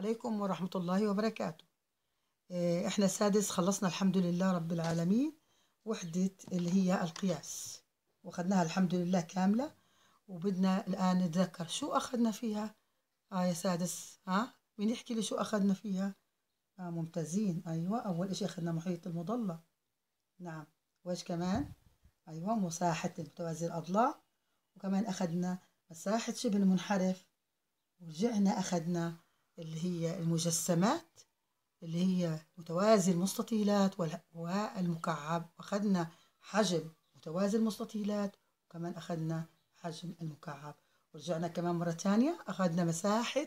عليكم ورحمة الله وبركاته آه، احنا سادس خلصنا الحمد لله رب العالمين وحدة اللي هي القياس واخدناها الحمد لله كاملة وبدنا الآن نتذكر شو أخذنا فيها آه يا سادس ها مين يحكي لي شو أخذنا فيها آه ممتازين أيوة أول إشي أخذنا محيط المضلة نعم وإيش كمان أيوة مساحة متوازي الأضلاع وكمان أخذنا مساحة شبه المنحرف ورجعنا أخذنا اللي هي المجسمات اللي هي متوازي المستطيلات والمكعب أخذنا حجم متوازي المستطيلات وكمان أخذنا حجم المكعب ورجعنا كمان مرة تانية أخذنا مساحة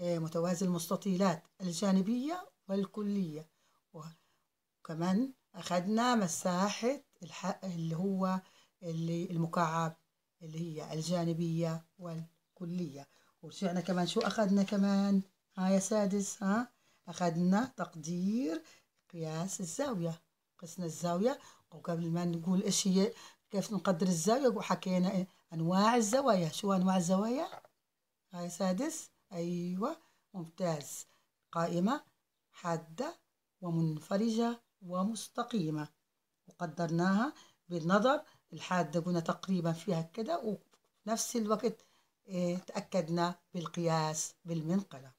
آه، متوازي المستطيلات الجانبية والكلية وكمان أخذنا مساحة اللي هو اللي المكعب اللي هي الجانبية والكلية ورجعنا كمان شو أخذنا كمان ها يا سادس ها أخذنا تقدير قياس الزاوية قسنا الزاوية وقبل ما نقول إيش هي كيف نقدر الزاوية وحكينا أنواع الزوايا شو أنواع الزوايا ها يا سادس أيوة ممتاز قائمة حادة ومنفرجة ومستقيمة وقدرناها بالنظر الحادة قلنا تقريبا فيها كده وفي نفس الوقت إيه، تأكدنا بالقياس بالمنقلة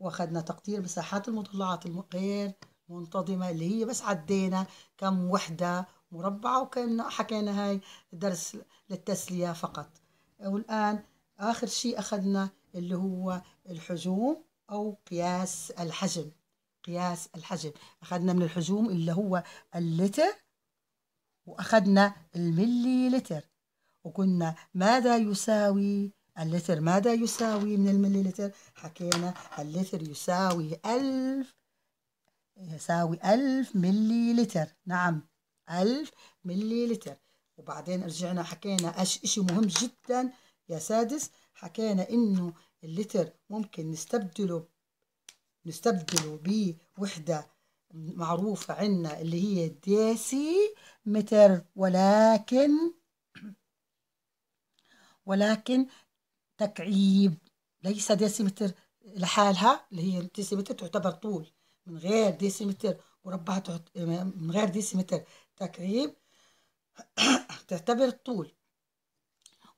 واخدنا تقدير مساحات المطلعات الغير منتظمة اللي هي بس عدينا كم وحدة مربعة وكان حكينا هاي درس للتسلية فقط والآن آخر شيء أخذنا اللي هو الحجوم أو قياس الحجم قياس الحجم أخذنا من الحجوم اللي هو اللتر وأخذنا الملي لتر وقلنا ماذا يساوي اللتر ماذا يساوي من المليلتر حكينا اللتر يساوي ألف يساوي ألف مليلتر نعم ألف مليلتر وبعدين رجعنا حكينا أش إشي مهم جدا يا سادس حكينا إنه اللتر ممكن نستبدله نستبدله بوحدة معروفة عنا اللي هي ديسي متر ولكن ولكن تكعيب ليس ديسيمتر لحالها اللي هي ديسيمتر تعتبر طول من غير ديسيمتر مربع من غير ديسيمتر تكعيب تعتبر الطول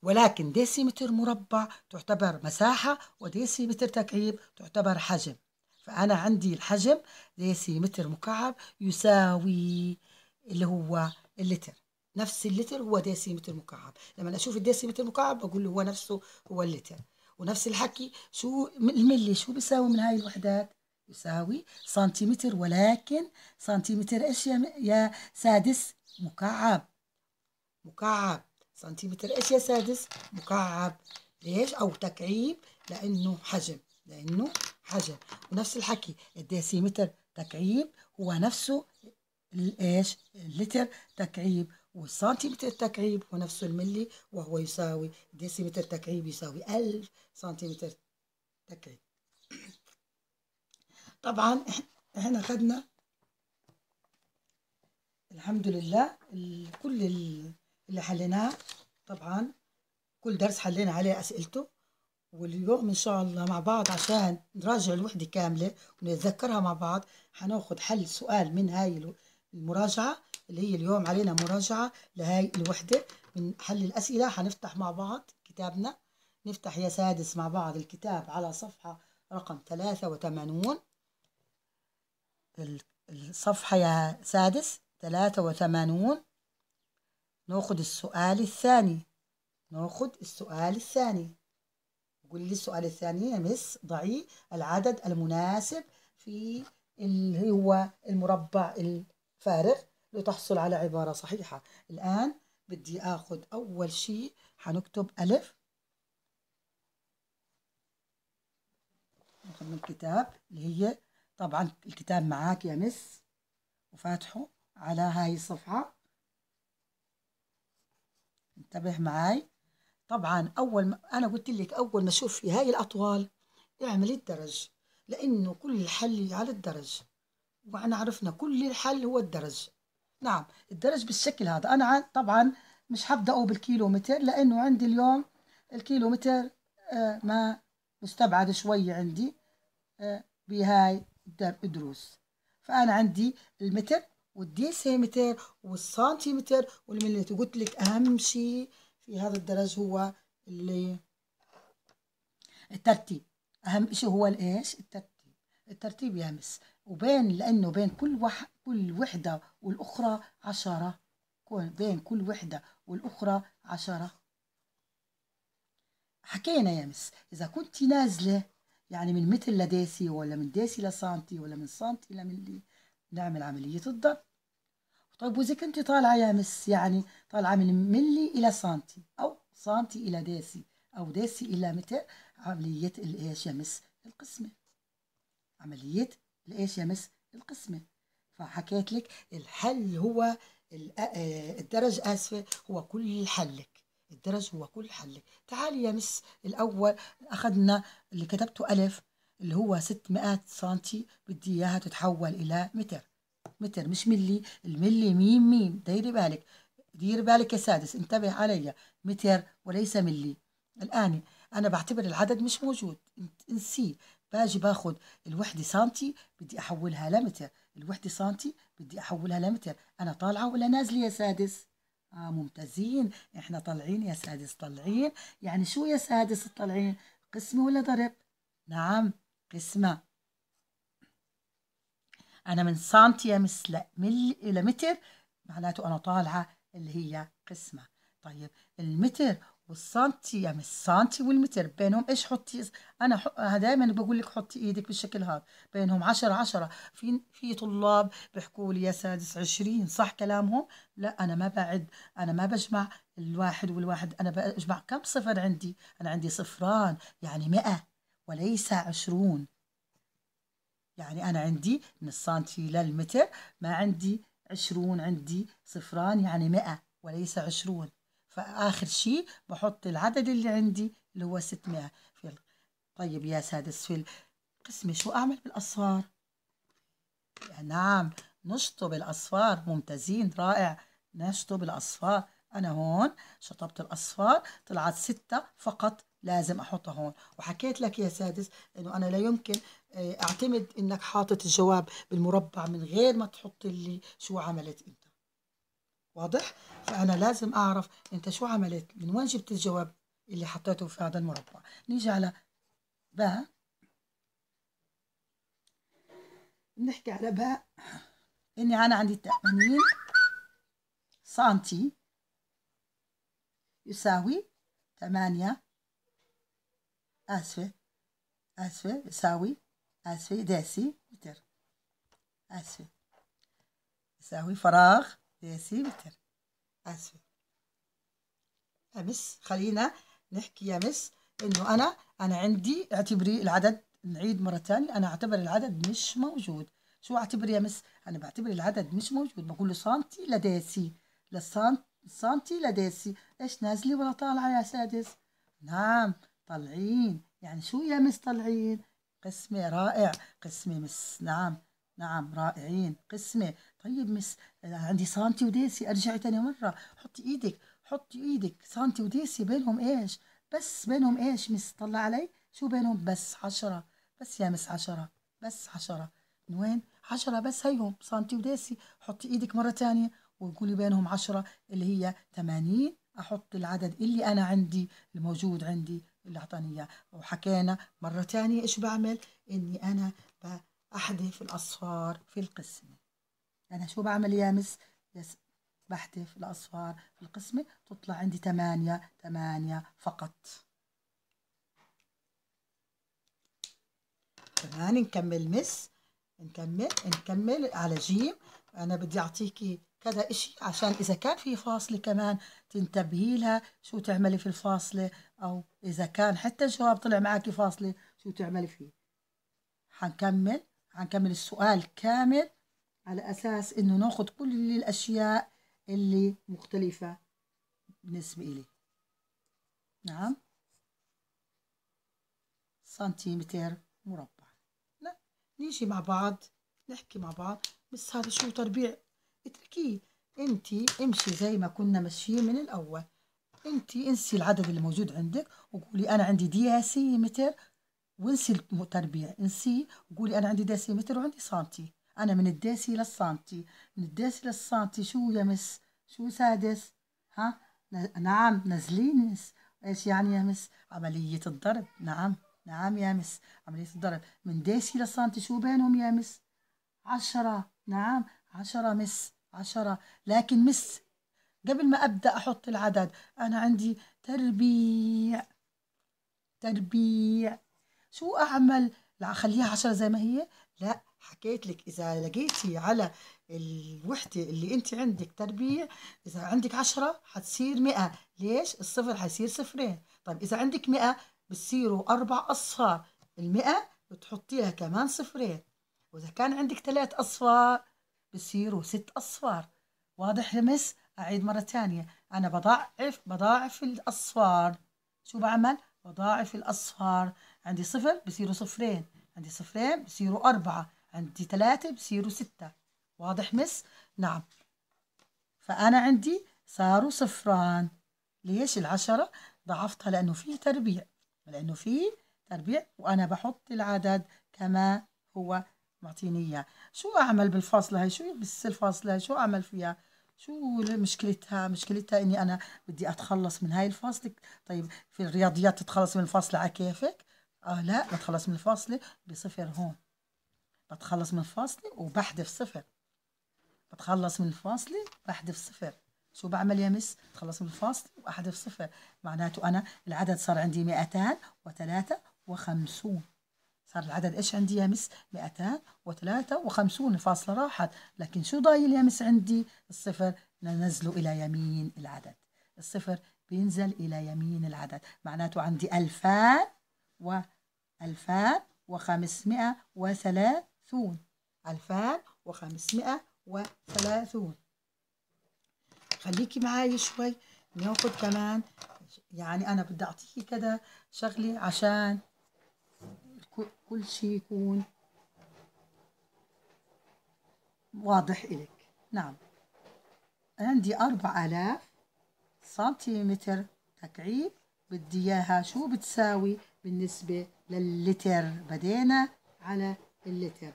ولكن ديسيمتر مربع تعتبر مساحة وديسيمتر تكعيب تعتبر حجم فأنا عندي الحجم ديسيمتر مكعب يساوي اللي هو اللتر نفس اللتر هو ديسيمتر مكعب لما اشوف الديسيمتر مكعب بقول له هو نفسه هو اللتر ونفس الحكي شو الملي شو بيساوي من هاي الوحدات يساوي سنتيمتر ولكن سنتيمتر ايش يا, يا سادس مكعب مكعب سنتيمتر ايش يا سادس مكعب ليش او تكعيب لانه حجم لانه حجم ونفس الحكي الديسيمتر تكعيب هو نفسه ايش اللتر تكعيب وسنتيمتر تكعيب هو نفس الملي وهو يساوي ديسيمتر تكعيب يساوي ألف سنتيمتر تكعيب طبعا هنا خدنا الحمد لله كل اللي حليناه طبعا كل درس حلينا عليه أسئلته واليوم إن شاء الله مع بعض عشان نراجع الوحدة كاملة ونتذكرها مع بعض حناخد حل سؤال من هاي المراجعة اللي هي اليوم علينا مراجعة لهاي الوحدة من حل الأسئلة هنفتح مع بعض كتابنا نفتح يا سادس مع بعض الكتاب على صفحة رقم 83 الصفحة يا سادس 83 ناخد السؤال الثاني ناخد السؤال الثاني قول لي السؤال الثاني يا مس ضعي العدد المناسب في اللي هو المربع الفارغ لتحصل على عبارة صحيحة الآن بدي آخذ أول شيء حنكتب ألف من الكتاب اللي هي طبعا الكتاب معاك يا مس وفاتحه على هاي الصفحة انتبه معاي طبعا أول ما أنا قلت لك أول ما في هاي الأطوال اعملي الدرج لأنه كل الحل على الدرج وإحنا عرفنا كل الحل هو الدرج نعم الدرج بالشكل هذا أنا طبعا مش بالكيلو بالكيلومتر لأنه عندي اليوم الكيلومتر آه، ما مستبعد شوية عندي آه، بهاي الدروس فأنا عندي المتر والديسيمتر والسنتيمتر والملي قلت لك أهم شيء في هذا الدرج هو اللي الترتيب أهم شيء هو الإيش الترتيب الترتيب يا مس وبين لأنه بين كل وح كل وحدة والأخرى عشرة بين كل وحدة والأخرى عشرة حكينا يا مس إذا كنت نازلة يعني من متر لداسي ولا من داسي لسنتي ولا من سنتي لملي نعمل عملية الضرب طيب وإذا كنت طالعة يا مس يعني طالعة من ملي إلى سنتي أو سنتي إلى داسي أو داسي إلى متر عملية الإيش يا مس القسمة عملية لايش يا مس القسمه فحكيت لك الحل هو آه، آه، الدرج اسفه هو كل حلك الدرج هو كل حلك تعالي يا مس الاول اخذنا اللي كتبته الف اللي هو 600 سنتي بدي اياها تتحول الى متر متر مش ملي الملي ميم ميم ديري بالك دير بالك يا سادس انتبه علي متر وليس ملي الآن أنا بعتبر العدد مش موجود انسيه باجي باخذ الوحده سنتي بدي احولها لمتر الوحده سنتي بدي احولها لمتر انا طالعه ولا نازله يا سادس آه ممتازين احنا طالعين يا سادس طالعين يعني شو يا سادس طالعين قسمة ولا ضرب نعم قسمة أنا من سنتي مثل مل إلى متر معناته أنا طالعة اللي هي قسمة طيب المتر والسنتي يعني السنتي والمتر بينهم ايش حطي انا ح... دايما بقول لك حطي ايدك بالشكل هذا بينهم 10 10 في في طلاب بحكوا لي يا سادس 20 صح كلامهم لا انا ما بعد انا ما بجمع الواحد والواحد انا بجمع كم صفر عندي انا عندي صفران يعني 100 وليس 20 يعني انا عندي من السنتي للمتر ما عندي 20 عندي صفران يعني 100 وليس 20 فآخر شيء بحط العدد اللي عندي اللي هو 600 في طيب يا سادس في القسم شو أعمل بالأصفار؟ نعم نشطب الأصفار ممتازين رائع نشطب الأصفار أنا هون شطبت الأصفار طلعت ستة فقط لازم أحطها هون وحكيت لك يا سادس أنه أنا لا يمكن آه، أعتمد أنك حاطط الجواب بالمربع من غير ما تحط اللي شو عملت أنت واضح فانا لازم اعرف انت شو عملت من وين جبت الجواب اللي حطيته في هذا المربع نيجي على باء بنحكي على باء اني انا عندي 80 سنتي يساوي 8 اسفه اسفه يساوي اسفه داسي متر اسفه يساوي فراغ ديسيمتر اسف امس خلينا نحكي يا مس انه انا انا عندي اعتبري العدد نعيد مرة ثانية انا اعتبر العدد مش موجود شو اعتبر يا مس انا بعتبر العدد مش موجود بقول له سنتي لداسي للسنت سنتي لداسي ايش نازلة ولا طالعة يا سادس نعم طالعين يعني شو يا مس طالعين قسمة رائع قسمة مس نعم نعم رائعين قسمة طيب مس عندي سانتي وديسي ارجعي تاني مرة حطي ايدك حطي ايدك سانتي وديسي بينهم ايش بس بينهم ايش مس طلع علي شو بينهم بس عشرة بس يا مس عشرة بس عشرة من وين عشرة بس هيهم سانتي وديسي حطي ايدك مرة تانية وقولي بينهم عشرة اللي هي تمانين أحط العدد اللي أنا عندي الموجود عندي اللي أعطاني إياه وحكينا مرة تانية إيش بعمل إني أنا ب... أحذف الأصفار في القسمة أنا شو بعمل يا مس يس بحذف الأصفار في القسمة تطلع عندي ثمانية ثمانية فقط كمان نكمل مس نكمل نكمل على جيم أنا بدي أعطيكي كذا إشي عشان إذا كان في فاصلة كمان تنتبهي لها شو تعملي في الفاصلة أو إذا كان حتى الجواب طلع معك فاصلة شو تعملي فيه حنكمل هنكمل السؤال كامل على أساس إنه ناخد كل الأشياء اللي مختلفة بالنسبة إلي نعم سنتيمتر مربع لا نيجي مع بعض نحكي مع بعض بس هذا شو تربيع اتركيه انت امشي زي ما كنا ماشيين من الأول انت انسي العدد اللي موجود عندك وقولي أنا عندي دياسيمتر وانسي التربيه انسي وقولي انا عندي متر وعندي سنتي انا من الداسي للسنتي من الداسي للسنتي شو يا مس شو سادس ها نعم نازلين مس ايش يعني يا مس عمليه الضرب نعم نعم يا مس عمليه الضرب من داسي للسنتي شو بينهم يا مس عشرة نعم عشرة مس عشرة لكن مس قبل ما أبدأ أحط العدد أنا عندي تربيع تربيع شو اعمل اخليها 10 زي ما هي لا حكيت لك اذا لقيتي على الوحده اللي انت عندك تربيع اذا عندك 10 حتصير 100 ليش الصفر حيصير صفرين طيب اذا عندك 100 بتصيروا اربع اصفار ال100 بتحطيها كمان صفرين واذا كان عندك ثلاث اصفار بصيروا ست اصفار واضح يا مس اعيد مره ثانيه انا بضاعف بضاعف الاصفار شو بعمل وضاعف الأصفار عندي صفر بصيروا صفرين عندي صفرين بصيروا أربعة عندي ثلاثة بصيروا ستة واضح مس؟ نعم فأنا عندي صاروا صفران ليش العشرة ضعفتها لأنه في تربيع لأنه في تربيع وأنا بحط العدد كما هو معطيني إياه شو أعمل بالفاصلة هاي شو بس الفاصلة هاي شو أعمل فيها شو مشكلتها مشكلتها اني انا بدي اتخلص من هاي الفاصله طيب في الرياضيات تتخلص من الفاصله على كيفك اه لا بتخلص من الفاصله بصفر هون بتخلص من الفاصله وبحذف صفر بتخلص من الفاصله بحذف صفر شو بعمل يا مس بتخلص من الفاصله واحذف صفر معناته انا العدد صار عندي 253 وثلاثة وخمسون صار العدد ايش عندي يا مس 253 فاصلة راحت لكن شو ضايل يا مس عندي الصفر ننزله إلى يمين العدد الصفر بينزل إلى يمين العدد معناته عندي 2000 و 2530 2530 خليكي معي شوي ناخذ كمان يعني أنا بدي أعطيكي كذا شغلة عشان كل شيء يكون واضح إليك نعم عندي أربع آلاف سنتيمتر تكعيب بدي إياها شو بتساوي بالنسبة لللتر بدينا على اللتر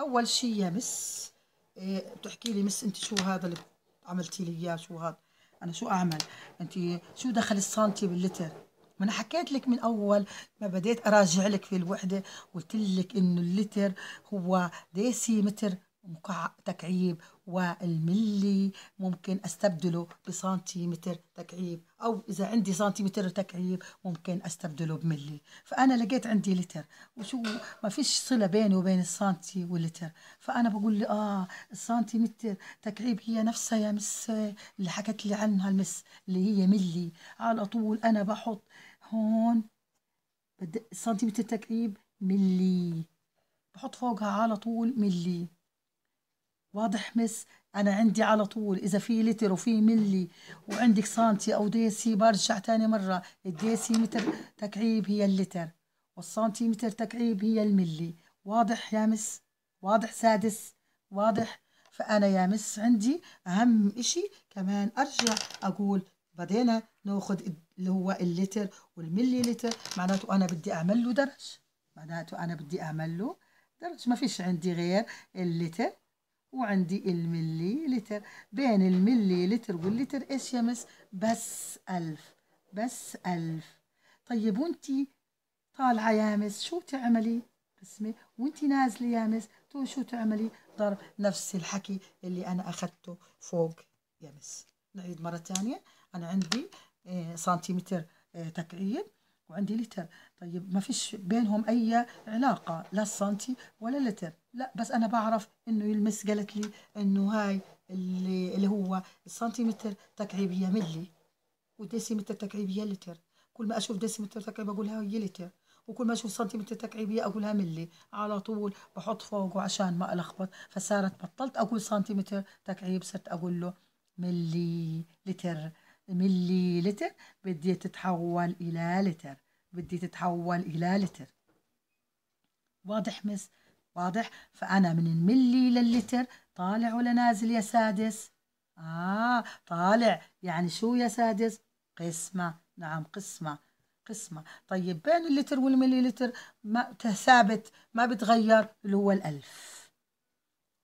أول شيء يا مس إيه، بتحكي لي مس أنت شو هذا اللي عملتي لي إياه شو هذا أنا شو أعمل أنت شو دخل السنتي باللتر ما انا حكيت لك من اول ما بديت اراجع لك في الوحده قلت لك انه اللتر هو ديسي متر تكعيب والملي ممكن استبدله بسنتيمتر تكعيب او اذا عندي سنتيمتر تكعيب ممكن استبدله بملي فانا لقيت عندي لتر وشو ما فيش صله بيني وبين السنتي واللتر فانا بقول لي اه السنتيمتر تكعيب هي نفسها يا مس اللي حكت لي عنها المس اللي هي ملي على طول انا بحط هون بدق سنتيمتر تكعيب ملي بحط فوقها على طول ملي واضح مس أنا عندي على طول إذا في لتر وفي ملي وعندك سنتي أو ديسي برجع تاني مرة الديسي متر تكعيب هي اللتر والسنتيمتر تكعيب هي الملي واضح يا مس واضح سادس واضح فأنا يا مس عندي أهم إشي كمان أرجع أقول بعدين ناخذ اللي هو اللتر والملي لتر معناته انا بدي اعمل له درج معناته انا بدي اعمل له درج ما فيش عندي غير اللتر وعندي الملي لتر بين الملي لتر واللتر ايش يا مس بس ألف بس ألف طيب وانتي طالعة يا مس شو تعملي بسمة وانتي نازلة يا مس تو شو تعملي ضرب نفس الحكي اللي انا اخذته فوق يا مس نعيد مرة ثانية انا عندي آه، سنتيمتر آه، تكعيب وعندي لتر طيب ما فيش بينهم اي علاقه لا سنتي ولا لتر لا بس انا بعرف انه يلمس قالت لي انه هاي اللي, اللي هو السنتيمتر تكعيب هي ملي وديسيمتر تكعيب هي لتر كل ما اشوف ديسيمتر تكعيب اقولها هي لتر وكل ما اشوف سنتيمتر تكعيب هي اقولها ملي على طول بحط فوقه عشان ما الخبط فصارت بطلت اقول سنتيمتر تكعيب صرت اقول له ملي لتر ملي لتر بدي تتحول إلى لتر بدي تتحول إلى لتر واضح مس واضح فأنا من الملي للتر طالع ولا نازل يا سادس آه طالع يعني شو يا سادس قسمة نعم قسمة قسمة طيب بين اللتر والملي لتر ما ثابت ما بتغير اللي هو الألف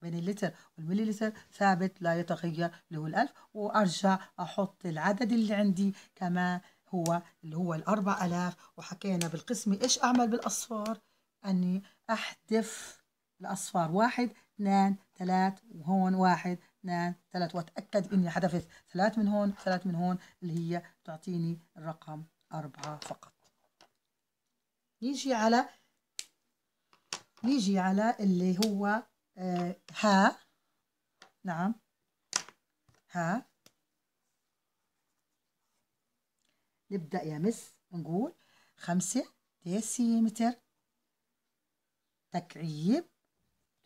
من اللتر والملي لتر ثابت لا يتغير اللي هو الألف وأرجع أحط العدد اللي عندي كما هو اللي هو الأربع ألاف وحكينا بالقسمة إيش أعمل بالأصفار أني أحذف الأصفار واحد اثنان ثلاث وهون واحد اثنان ثلاث وأتأكد إني حذفت ثلاث من هون ثلاث من هون اللي هي تعطيني الرقم أربعة فقط نيجي على نيجي على اللي هو آه، ها نعم ها نبدأ يا مس نقول خمسة ديسيمتر تكعيب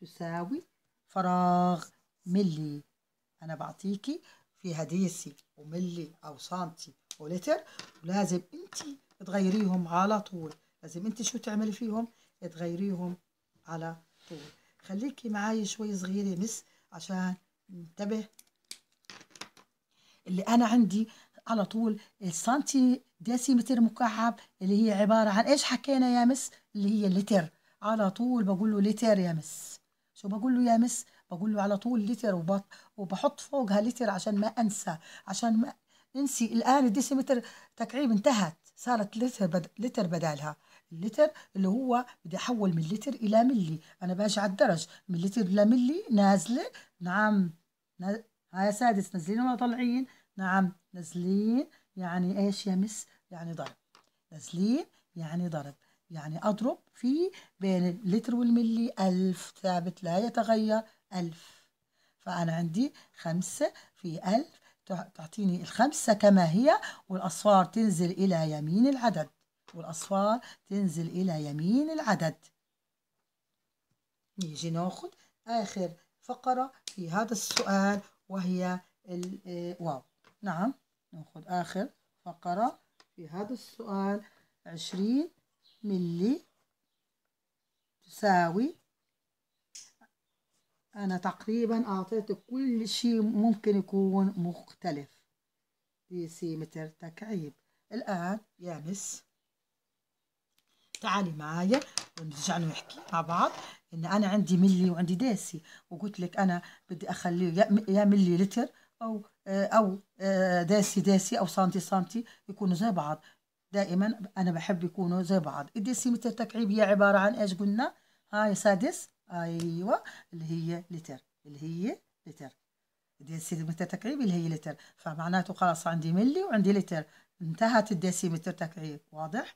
تساوي فراغ ملي أنا بعطيكي فيها ديسي وملي أو سنتي ولتر ولازم أنت تغيريهم على طول لازم أنت شو تعملي فيهم تغيريهم على طول خليكي معايا شوي صغيره مس عشان انتبه اللي انا عندي على طول السنتي ديسيمتر مكعب اللي هي عباره عن ايش حكينا يا مس اللي هي لتر على طول بقول له لتر يا مس شو بقول له يا مس بقول له على طول لتر وبط وبحط فوقها لتر عشان ما انسى عشان ما ننسي الان الديسيمتر تكعيب انتهت صارت لتر بد... لتر بدالها اللتر اللي هو بدي احول من لتر الى ملي انا باجي على الدرج من لتر الى ملي نازله نعم نازل. ها يا سادس نازلين ولا طالعين نعم نازلين يعني ايش يا مس يعني ضرب نازلين يعني ضرب يعني اضرب في بين اللتر والملي الف ثابت لا يتغير الف فانا عندي خمسة في الف تعطيني الخمسة كما هي والأصفار تنزل إلى يمين العدد والأصفار تنزل إلى يمين العدد نيجي ناخد آخر فقرة في هذا السؤال وهي الواو آه، نعم ناخد آخر فقرة في هذا السؤال عشرين ملي تساوي أنا تقريبا أعطيتك كل شيء ممكن يكون مختلف ديسيمتر تكعيب الآن يا مس تعالي معايا ونرجع نحكي مع بعض ان انا عندي ملي وعندي داسي وقلت لك انا بدي اخليه يا ملي لتر او او آه، داسي داسي او سنتي سنتي يكونوا زي بعض دائما انا بحب يكونوا زي بعض الديسيمتر تكعيب هي عباره عن ايش قلنا هاي سادس ايوه اللي هي لتر اللي هي لتر الديسيمتر تكعيب اللي هي لتر فمعناته خلاص عندي ملي وعندي لتر انتهت الديسيمتر تكعيب واضح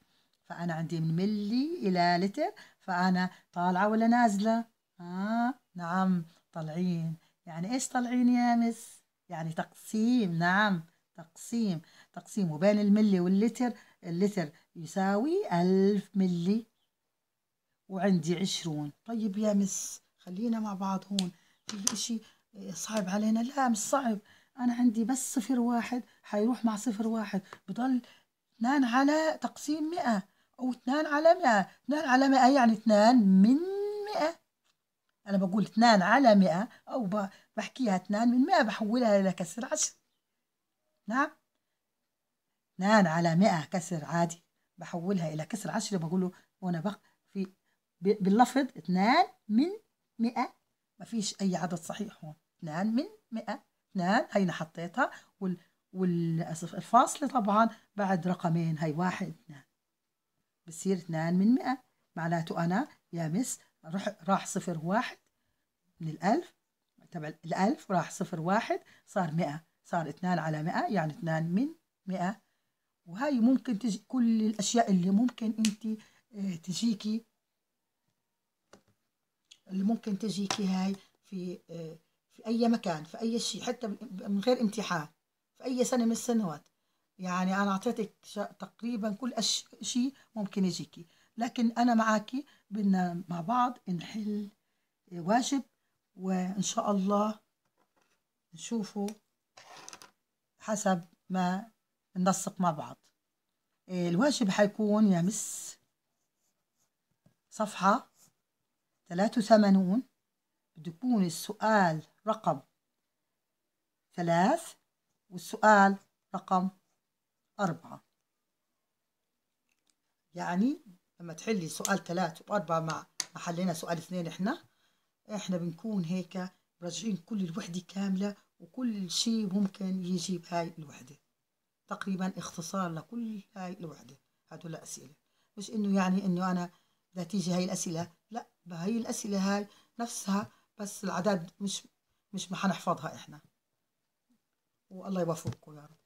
فأنا عندي من ملي إلى لتر فأنا طالعة ولا نازلة آه نعم طالعين يعني إيش طالعين يا مس يعني تقسيم نعم تقسيم تقسيم وبين الملي واللتر اللتر يساوي ألف ملي وعندي عشرون طيب يا مس خلينا مع بعض هون في إشي صعب علينا لا مش صعب أنا عندي بس صفر واحد حيروح مع صفر واحد بضل اثنان على تقسيم مئة أو اتنان على مئة اتنان على مئة يعني اتنان من مئة أنا بقول اتنان على مئة أو بحكيها اتنان من مئة بحولها إلى كسر عشر نعم اتنان على مئة كسر عادي بحولها إلى كسر عشر بقوله وأنا بق في باللفظ اتنان من مئة ما فيش أي عدد صحيح هون اتنان من مئة اتنان هينا حطيتها وال والفاصلة طبعا بعد رقمين هاي واحد اتنان بصير 2 من 100 معناته أنا يا مس راح راح صفر واحد من الألف تبع الألف راح صفر واحد صار 100 صار 2 على 100 يعني 2 من 100 وهي ممكن تجي كل الأشياء اللي ممكن أنت آه، تجيكي اللي ممكن تجيكي هاي في آه، في أي مكان في أي شيء حتى من غير امتحان في أي سنة من السنوات يعني انا اعطيتك تقريبا كل شيء ممكن يجيكي لكن انا معاكي بدنا مع بعض نحل واجب وان شاء الله نشوفه حسب ما ننسق مع بعض الواجب حيكون يا مس صفحة 83 بده يكون السؤال رقم ثلاث والسؤال رقم أربعة يعني لما تحلي سؤال ثلاثة وأربعة مع ما حلينا سؤال اثنين إحنا إحنا بنكون هيك راجعين كل الوحدة كاملة وكل شيء ممكن يجي بهاي الوحدة تقريبا اختصار لكل هاي الوحدة هدول أسئلة مش إنه يعني إنه أنا بدها تيجي هاي الأسئلة لا بهاي الأسئلة هاي نفسها بس العدد مش مش ما حنحفظها إحنا والله يوفقكم يا رب